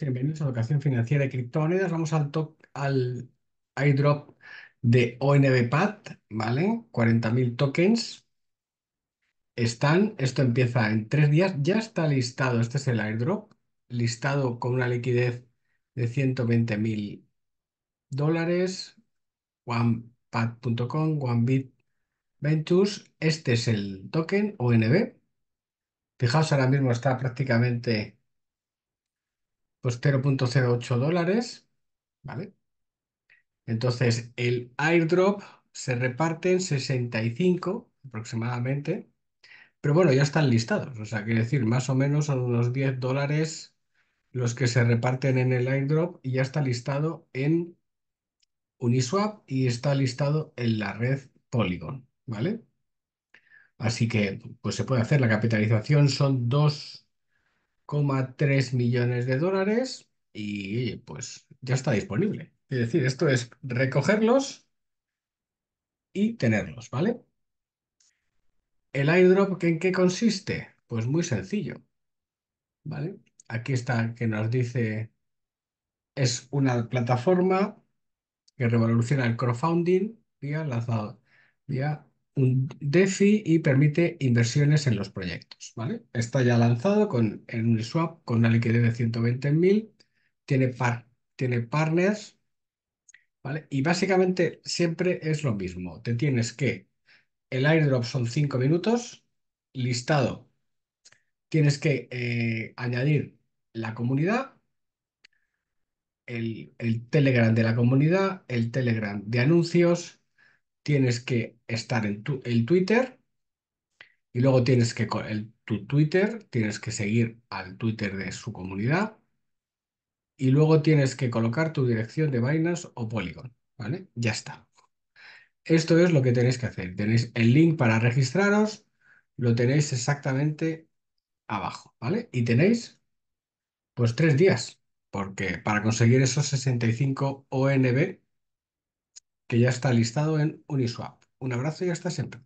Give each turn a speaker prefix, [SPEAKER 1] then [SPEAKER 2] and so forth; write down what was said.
[SPEAKER 1] bienvenidos a Educación Financiera de Criptomonedas. Vamos al, top, al airdrop de ONBPAT, ¿vale? 40.000 tokens. Están, esto empieza en tres días, ya está listado, este es el airdrop, listado con una liquidez de 120.000 dólares, onepat.com, OneBit Ventures, este es el token ONB. Fijaos, ahora mismo está prácticamente pues 0.08 dólares, ¿vale? Entonces, el airdrop se reparte en 65 aproximadamente, pero bueno, ya están listados, o sea, quiere decir, más o menos son unos 10 dólares los que se reparten en el airdrop y ya está listado en Uniswap y está listado en la red Polygon, ¿vale? Así que pues se puede hacer, la capitalización son dos... 3 millones de dólares y pues ya está disponible. Es decir, esto es recogerlos y tenerlos, ¿vale? ¿El airdrop en qué consiste? Pues muy sencillo, ¿vale? Aquí está que nos dice, es una plataforma que revoluciona el crowdfunding vía, lanzado, vía un DeFi y permite inversiones en los proyectos. ¿vale? Está ya lanzado con, en swap con una liquidez de 120.000, tiene, tiene partners ¿vale? y básicamente siempre es lo mismo. Te tienes que, el airdrop son 5 minutos, listado, tienes que eh, añadir la comunidad el, el, Telegram de la comunidad, el Telegram de anuncios, tienes que estar en tu, el Twitter y luego tienes que tu Twitter, tienes que seguir al Twitter de su comunidad y luego tienes que colocar tu dirección de Binance o Polygon, ¿vale? Ya está. Esto es lo que tenéis que hacer. Tenéis el link para registraros, lo tenéis exactamente abajo, ¿vale? Y tenéis pues tres días, porque para conseguir esos 65 ONB que ya está listado en Uniswap. Un abrazo y hasta siempre.